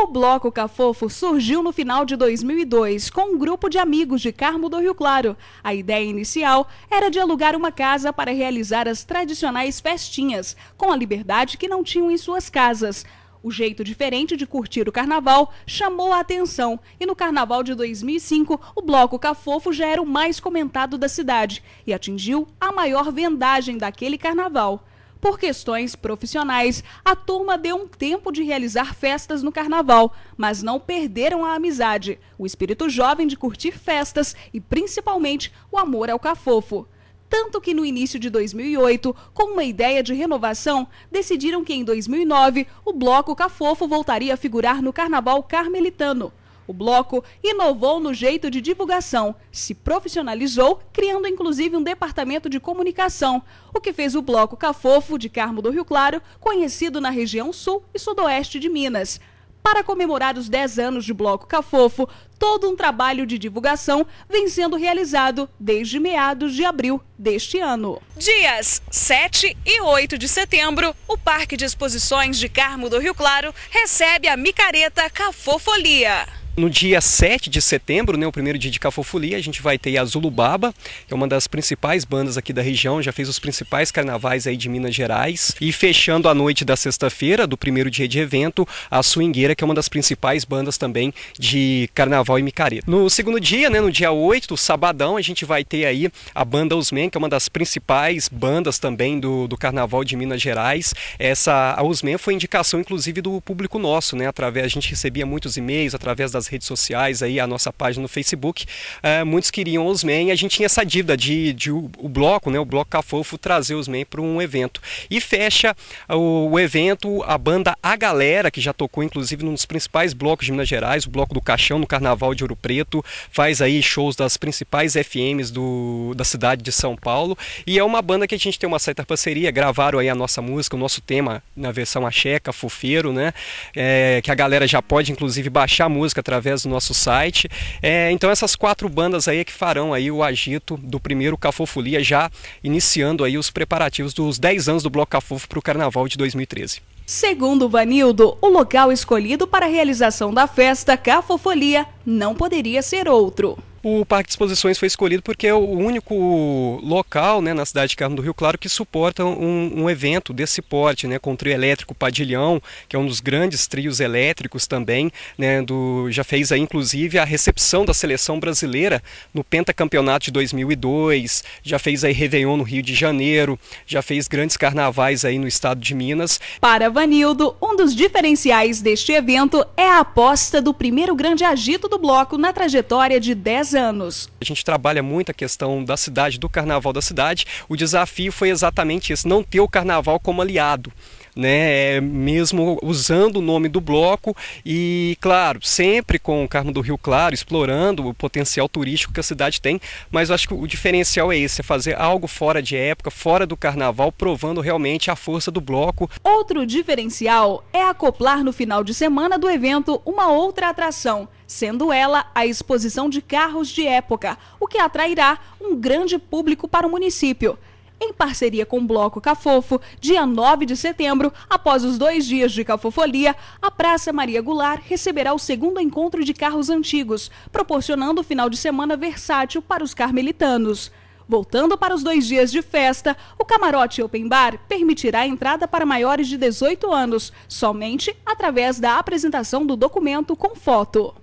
O Bloco Cafofo surgiu no final de 2002 com um grupo de amigos de Carmo do Rio Claro. A ideia inicial era de alugar uma casa para realizar as tradicionais festinhas, com a liberdade que não tinham em suas casas. O jeito diferente de curtir o carnaval chamou a atenção e no carnaval de 2005 o bloco Cafofo já era o mais comentado da cidade e atingiu a maior vendagem daquele carnaval. Por questões profissionais, a turma deu um tempo de realizar festas no carnaval, mas não perderam a amizade, o espírito jovem de curtir festas e principalmente o amor ao cafofo. Tanto que no início de 2008, com uma ideia de renovação, decidiram que em 2009 o Bloco Cafofo voltaria a figurar no Carnaval Carmelitano. O bloco inovou no jeito de divulgação, se profissionalizou, criando inclusive um departamento de comunicação, o que fez o bloco Cafofo de Carmo do Rio Claro conhecido na região sul e sudoeste de Minas. Para comemorar os 10 anos de Bloco Cafofo, todo um trabalho de divulgação vem sendo realizado desde meados de abril deste ano. Dias 7 e 8 de setembro, o Parque de Exposições de Carmo do Rio Claro recebe a micareta Cafofolia. No dia 7 de setembro, né, o primeiro dia de Cafofolia, a gente vai ter a Zulubaba, que é uma das principais bandas aqui da região, já fez os principais carnavais aí de Minas Gerais. E fechando a noite da sexta-feira, do primeiro dia de evento, a Swingueira, que é uma das principais bandas também de carnaval e micareta. No segundo dia, né, no dia 8, sabadão, a gente vai ter aí a banda Os Men, que é uma das principais bandas também do, do carnaval de Minas Gerais. Essa, a Os Men foi indicação, inclusive, do público nosso, né, através, a gente recebia muitos e-mails através das redes sociais, aí, a nossa página no Facebook, é, muitos queriam os men e a gente tinha essa dívida de, de o, o, bloco, né, o bloco Cafofo, trazer os men para um evento. E fecha o, o, evento a banda A Galera, que já tocou inclusive nos principais blocos de Minas Gerais, o Bloco do Caixão no Carnaval de Ouro Preto, faz aí shows das principais FMs do, da cidade de São Paulo. E é uma banda que a gente tem uma certa parceria, gravaram aí a nossa música, o nosso tema na versão axeca, fofeiro, né? É, que a galera já pode inclusive baixar a música através através do nosso site. É, então essas quatro bandas aí é que farão aí o agito do primeiro Cafofolia, já iniciando aí os preparativos dos 10 anos do Bloco Cafofo para o Carnaval de 2013. Segundo Vanildo, o local escolhido para a realização da festa Cafofolia não poderia ser outro. O Parque de Exposições foi escolhido porque é o único local né, na cidade de Carmo do Rio Claro que suporta um, um evento desse porte, né, com o trio elétrico Padilhão, que é um dos grandes trios elétricos também, né, do, já fez aí, inclusive a recepção da seleção brasileira no pentacampeonato de 2002, já fez aí Réveillon no Rio de Janeiro, já fez grandes carnavais aí no estado de Minas. Para Vanildo, um dos diferenciais deste evento é a aposta do primeiro grande agito do bloco na trajetória de 10 10 anos. A gente trabalha muito a questão da cidade, do carnaval da cidade. O desafio foi exatamente isso: não ter o carnaval como aliado né, é, mesmo usando o nome do bloco e, claro, sempre com o Carmo do Rio Claro, explorando o potencial turístico que a cidade tem, mas eu acho que o diferencial é esse, é fazer algo fora de época, fora do carnaval, provando realmente a força do bloco. Outro diferencial é acoplar no final de semana do evento uma outra atração, sendo ela a exposição de carros de época, o que atrairá um grande público para o município em parceria com o Bloco Cafofo, dia 9 de setembro, após os dois dias de Cafofolia, a Praça Maria Goulart receberá o segundo encontro de carros antigos, proporcionando o final de semana versátil para os carmelitanos. Voltando para os dois dias de festa, o camarote Open Bar permitirá a entrada para maiores de 18 anos, somente através da apresentação do documento com foto.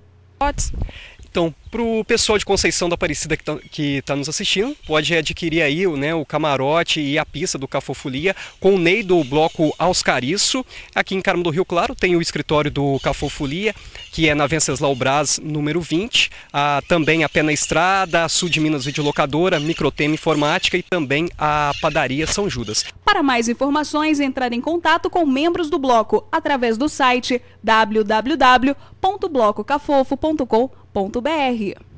Então, pro pessoal de Conceição da Aparecida que tá, que tá nos assistindo, pode adquirir aí né, o camarote e a pista do Cafofolia com o Ney do bloco Auscariço. Aqui em Carmo do Rio Claro tem o escritório do Cafofolia, que é na Venceslau Braz, número 20. Ah, também a Pena Estrada, a Sul de Minas Videolocadora, Microtema Informática e também a Padaria São Judas. Para mais informações, entrar em contato com membros do bloco através do site www.blococafofo.com.br www.cultura.br.